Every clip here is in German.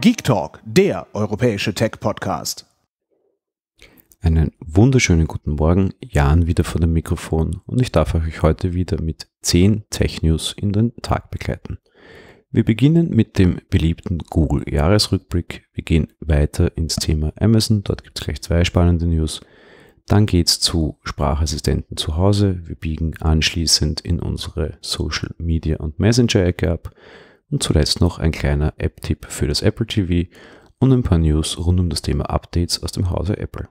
Geek Talk, der europäische Tech-Podcast. Einen wunderschönen guten Morgen, Jan wieder vor dem Mikrofon und ich darf euch heute wieder mit 10 Tech-News in den Tag begleiten. Wir beginnen mit dem beliebten Google-Jahresrückblick. Wir gehen weiter ins Thema Amazon, dort gibt es gleich zwei spannende News. Dann geht es zu Sprachassistenten zu Hause. Wir biegen anschließend in unsere Social Media und Messenger-Ecke ab und zuletzt noch ein kleiner App-Tipp für das Apple TV und ein paar News rund um das Thema Updates aus dem Hause Apple.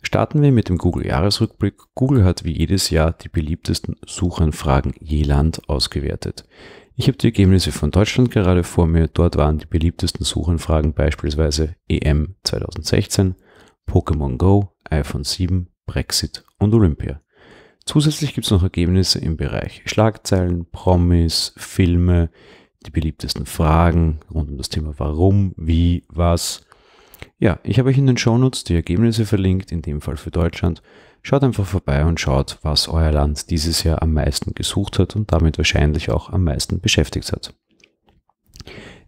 Starten wir mit dem Google-Jahresrückblick. Google hat wie jedes Jahr die beliebtesten Suchanfragen je Land ausgewertet. Ich habe die Ergebnisse von Deutschland gerade vor mir. Dort waren die beliebtesten Suchanfragen beispielsweise EM 2016, Pokémon Go, iPhone 7, Brexit und Olympia. Zusätzlich gibt es noch Ergebnisse im Bereich Schlagzeilen, Promis, Filme, die beliebtesten Fragen rund um das Thema Warum, Wie, Was. Ja, ich habe euch in den Shownotes die Ergebnisse verlinkt, in dem Fall für Deutschland. Schaut einfach vorbei und schaut, was euer Land dieses Jahr am meisten gesucht hat und damit wahrscheinlich auch am meisten beschäftigt hat.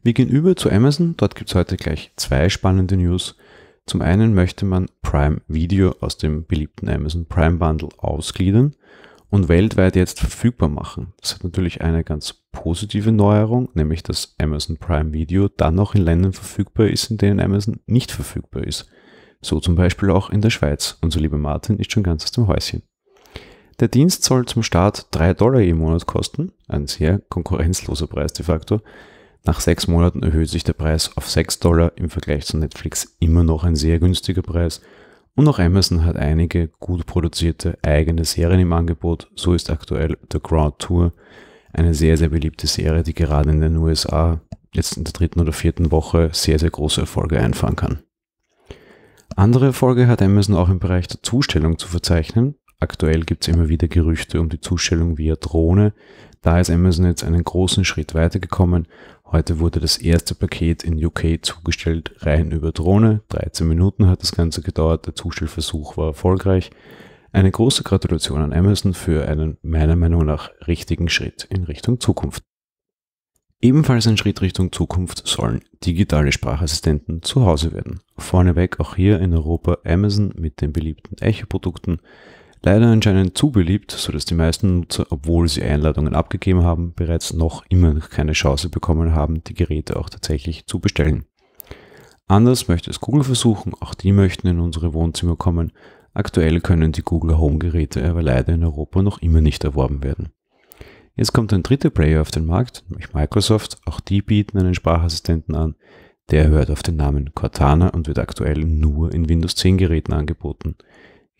Wir gehen über zu Amazon, dort gibt es heute gleich zwei spannende News. Zum einen möchte man Prime Video aus dem beliebten Amazon Prime Bundle ausgliedern und weltweit jetzt verfügbar machen. Das hat natürlich eine ganz positive Neuerung, nämlich dass Amazon Prime Video dann auch in Ländern verfügbar ist, in denen Amazon nicht verfügbar ist. So zum Beispiel auch in der Schweiz. Unser lieber Martin ist schon ganz aus dem Häuschen. Der Dienst soll zum Start 3 Dollar im Monat kosten, ein sehr konkurrenzloser Preis de facto, nach sechs Monaten erhöht sich der Preis auf 6 Dollar, im Vergleich zu Netflix immer noch ein sehr günstiger Preis. Und auch Amazon hat einige gut produzierte eigene Serien im Angebot. So ist aktuell The Ground Tour, eine sehr, sehr beliebte Serie, die gerade in den USA jetzt in der dritten oder vierten Woche sehr, sehr große Erfolge einfahren kann. Andere Erfolge hat Amazon auch im Bereich der Zustellung zu verzeichnen. Aktuell gibt es immer wieder Gerüchte um die Zustellung via Drohne. Da ist Amazon jetzt einen großen Schritt weitergekommen Heute wurde das erste Paket in UK zugestellt, rein über Drohne. 13 Minuten hat das Ganze gedauert, der Zustellversuch war erfolgreich. Eine große Gratulation an Amazon für einen meiner Meinung nach richtigen Schritt in Richtung Zukunft. Ebenfalls ein Schritt Richtung Zukunft sollen digitale Sprachassistenten zu Hause werden. Vorneweg auch hier in Europa Amazon mit den beliebten Echo-Produkten, Leider anscheinend zu beliebt, so dass die meisten Nutzer, obwohl sie Einladungen abgegeben haben, bereits noch immer keine Chance bekommen haben, die Geräte auch tatsächlich zu bestellen. Anders möchte es Google versuchen, auch die möchten in unsere Wohnzimmer kommen. Aktuell können die Google Home Geräte aber leider in Europa noch immer nicht erworben werden. Jetzt kommt ein dritter Player auf den Markt, nämlich Microsoft. Auch die bieten einen Sprachassistenten an. Der hört auf den Namen Cortana und wird aktuell nur in Windows 10 Geräten angeboten.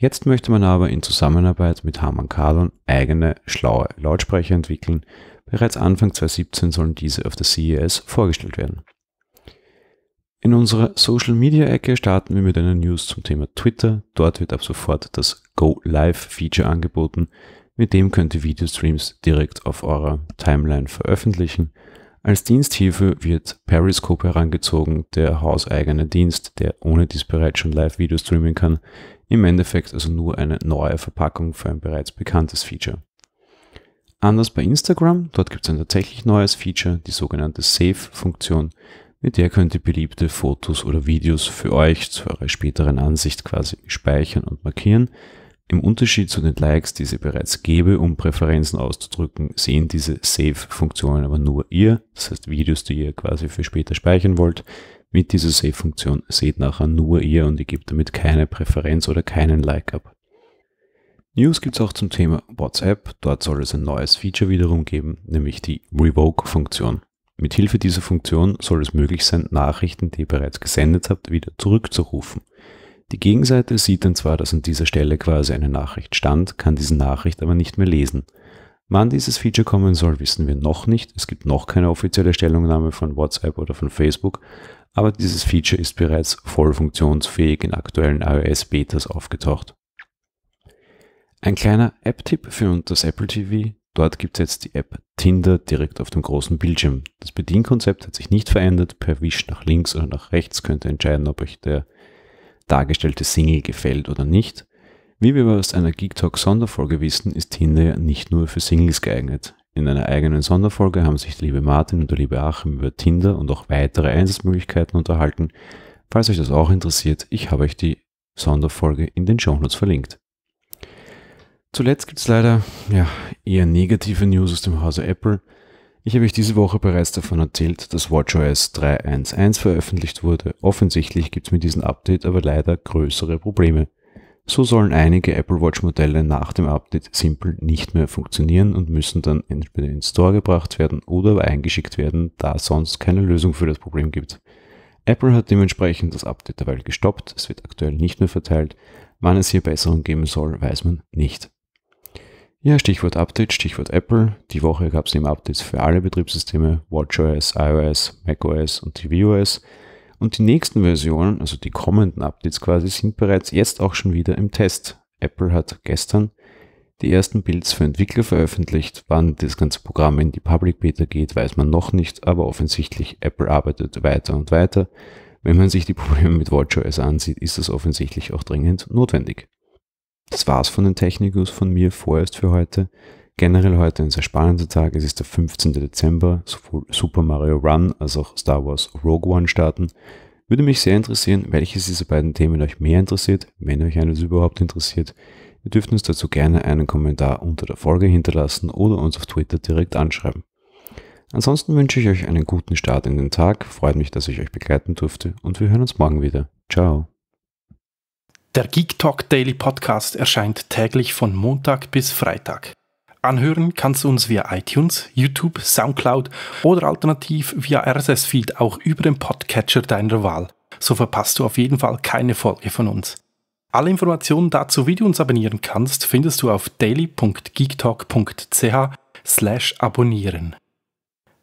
Jetzt möchte man aber in Zusammenarbeit mit Harman Kardon eigene schlaue Lautsprecher entwickeln. Bereits Anfang 2017 sollen diese auf der CES vorgestellt werden. In unserer Social Media Ecke starten wir mit einer News zum Thema Twitter. Dort wird ab sofort das Go Live Feature angeboten. Mit dem könnt ihr Videostreams direkt auf eurer Timeline veröffentlichen. Als Dienst hierfür wird Periscope herangezogen, der hauseigene Dienst, der ohne dies bereits schon live Videostreamen kann. Im Endeffekt also nur eine neue Verpackung für ein bereits bekanntes Feature. Anders bei Instagram, dort gibt es ein tatsächlich neues Feature, die sogenannte Save-Funktion, mit der könnt ihr beliebte Fotos oder Videos für euch zu eurer späteren Ansicht quasi speichern und markieren. Im Unterschied zu den Likes, die sie bereits gebe, um Präferenzen auszudrücken, sehen diese Save-Funktionen aber nur ihr, das heißt Videos, die ihr quasi für später speichern wollt, mit dieser Save-Funktion seht nachher nur ihr und ihr gebt damit keine Präferenz oder keinen Like ab. News gibt es auch zum Thema WhatsApp. Dort soll es ein neues Feature wiederum geben, nämlich die Revoke-Funktion. Mit Hilfe dieser Funktion soll es möglich sein, Nachrichten, die ihr bereits gesendet habt, wieder zurückzurufen. Die Gegenseite sieht dann zwar, dass an dieser Stelle quasi eine Nachricht stand, kann diese Nachricht aber nicht mehr lesen. Wann dieses Feature kommen soll, wissen wir noch nicht. Es gibt noch keine offizielle Stellungnahme von WhatsApp oder von Facebook, aber dieses Feature ist bereits voll funktionsfähig in aktuellen iOS-Betas aufgetaucht. Ein kleiner App-Tipp für das Apple TV. Dort gibt es jetzt die App Tinder direkt auf dem großen Bildschirm. Das Bedienkonzept hat sich nicht verändert. Per Wisch nach links oder nach rechts könnt ihr entscheiden, ob euch der dargestellte Single gefällt oder nicht. Wie wir aus einer Geek Talk Sonderfolge wissen, ist Tinder nicht nur für Singles geeignet. In einer eigenen Sonderfolge haben sich der liebe Martin und der liebe Achim über Tinder und auch weitere Einsatzmöglichkeiten unterhalten. Falls euch das auch interessiert, ich habe euch die Sonderfolge in den Shownotes verlinkt. Zuletzt gibt es leider ja, eher negative News aus dem Hause Apple. Ich habe euch diese Woche bereits davon erzählt, dass WatchOS 3.1.1 veröffentlicht wurde. Offensichtlich gibt es mit diesem Update aber leider größere Probleme. So sollen einige Apple Watch Modelle nach dem Update simpel nicht mehr funktionieren und müssen dann entweder ins Store gebracht werden oder eingeschickt werden, da es sonst keine Lösung für das Problem gibt. Apple hat dementsprechend das Update derweil gestoppt, es wird aktuell nicht mehr verteilt. Wann es hier Besserungen geben soll, weiß man nicht. Ja, Stichwort Update, Stichwort Apple. Die Woche gab es eben Updates für alle Betriebssysteme, WatchOS, iOS, macOS und tvOS. Und die nächsten Versionen, also die kommenden Updates quasi, sind bereits jetzt auch schon wieder im Test. Apple hat gestern die ersten Builds für Entwickler veröffentlicht. Wann das ganze Programm in die Public Beta geht, weiß man noch nicht, aber offensichtlich Apple arbeitet weiter und weiter. Wenn man sich die Probleme mit WatchOS ansieht, ist das offensichtlich auch dringend notwendig. Das war's von den Technikus von mir vorerst für heute. Generell heute ein sehr spannender Tag. Es ist der 15. Dezember. Sowohl Super Mario Run als auch Star Wars Rogue One starten. Würde mich sehr interessieren, welches dieser beiden Themen euch mehr interessiert, wenn euch eines überhaupt interessiert. Ihr dürft uns dazu gerne einen Kommentar unter der Folge hinterlassen oder uns auf Twitter direkt anschreiben. Ansonsten wünsche ich euch einen guten Start in den Tag, freut mich, dass ich euch begleiten durfte und wir hören uns morgen wieder. Ciao. Der Geek Talk Daily Podcast erscheint täglich von Montag bis Freitag. Anhören kannst du uns via iTunes, YouTube, Soundcloud oder alternativ via RSS-Feed auch über den Podcatcher deiner Wahl. So verpasst du auf jeden Fall keine Folge von uns. Alle Informationen dazu, wie du uns abonnieren kannst, findest du auf daily.geektalk.ch slash abonnieren.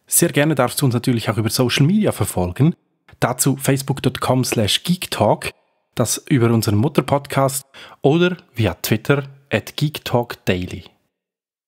Sehr gerne darfst du uns natürlich auch über Social Media verfolgen. Dazu facebook.com slash geektalk, das über unseren Mutterpodcast oder via Twitter at geektalkdaily